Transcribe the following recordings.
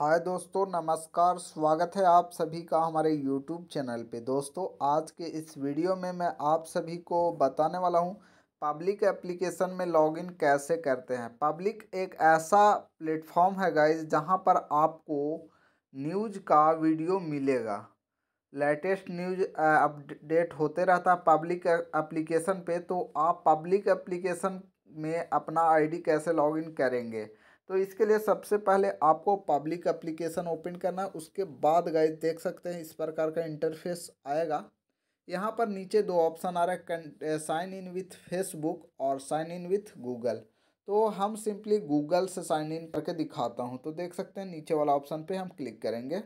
हाय दोस्तों नमस्कार स्वागत है आप सभी का हमारे यूट्यूब चैनल पे दोस्तों आज के इस वीडियो में मैं आप सभी को बताने वाला हूँ पब्लिक एप्लीकेशन में लॉगिन कैसे करते हैं पब्लिक एक ऐसा प्लेटफॉर्म है गाइज जहाँ पर आपको न्यूज का वीडियो मिलेगा लेटेस्ट न्यूज अपडेट होते रहता है पब्लिक एप्लीकेशन पर तो आप पब्लिक एप्लीकेशन में अपना आई कैसे लॉग करेंगे तो इसके लिए सबसे पहले आपको पब्लिक एप्लीकेशन ओपन करना है उसके बाद गए देख सकते हैं इस प्रकार का इंटरफेस आएगा यहाँ पर नीचे दो ऑप्शन आ रहा है साइन इन विथ फेसबुक और साइन इन विथ गूगल तो हम सिंपली गूगल से साइन इन करके दिखाता हूँ तो देख सकते हैं नीचे वाला ऑप्शन पे हम क्लिक करेंगे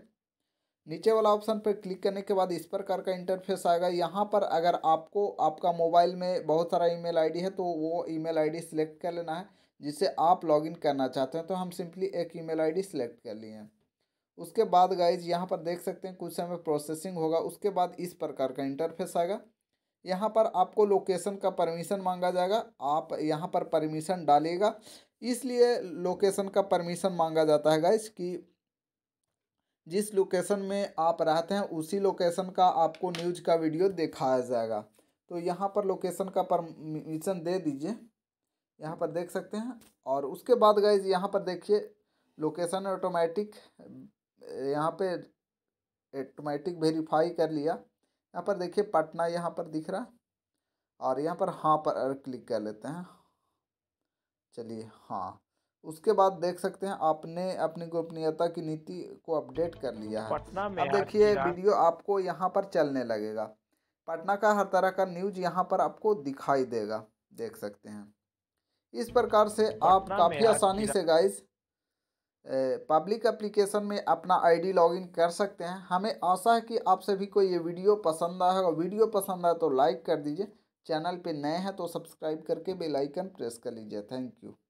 नीचे वाला ऑप्शन पर क्लिक करने के बाद इस प्रकार का इंटरफेस आएगा यहाँ पर अगर आपको आपका मोबाइल में बहुत सारा ईमेल आईडी है तो वो ईमेल आईडी सिलेक्ट कर लेना है जिसे आप लॉगिन करना चाहते हैं तो हम सिंपली एक ईमेल आईडी सेलेक्ट कर लिए हैं उसके बाद गाइज यहाँ पर देख सकते हैं कुछ समय प्रोसेसिंग होगा उसके बाद इस प्रकार का इंटरफेस आएगा यहाँ पर आपको लोकेशन का परमिशन मांगा जाएगा आप यहाँ पर परमिशन डालिएगा इसलिए लोकेशन का परमिशन मांगा जाता है गाइज कि जिस लोकेशन में आप रहते हैं उसी लोकेशन का आपको न्यूज का वीडियो दिखाया जाएगा तो यहाँ पर लोकेशन का परमिशन दे दीजिए यहाँ पर देख सकते हैं और उसके बाद गाइज यहाँ पर देखिए लोकेशन ऑटोमेटिक यहाँ पे ऑटोमेटिक वेरीफाई कर लिया यहाँ पर देखिए पटना यहाँ पर दिख रहा और यहाँ पर हाँ पर क्लिक कर लेते हैं चलिए हाँ उसके बाद देख सकते हैं आपने अपनी गोपनीयता की नीति को अपडेट कर लिया है पटना में अब देखिए वीडियो आपको यहाँ पर चलने लगेगा पटना का हर तरह का न्यूज यहाँ पर आपको दिखाई देगा देख सकते हैं इस प्रकार से आप काफ़ी आसानी से गाइस पब्लिक एप्लीकेशन में अपना आईडी लॉगिन कर सकते हैं हमें आशा है कि आप सभी को ये वीडियो पसंद आया होगा वीडियो पसंद आए तो लाइक कर दीजिए चैनल पे नए हैं तो सब्सक्राइब करके बेल आइकन प्रेस कर लीजिए थैंक यू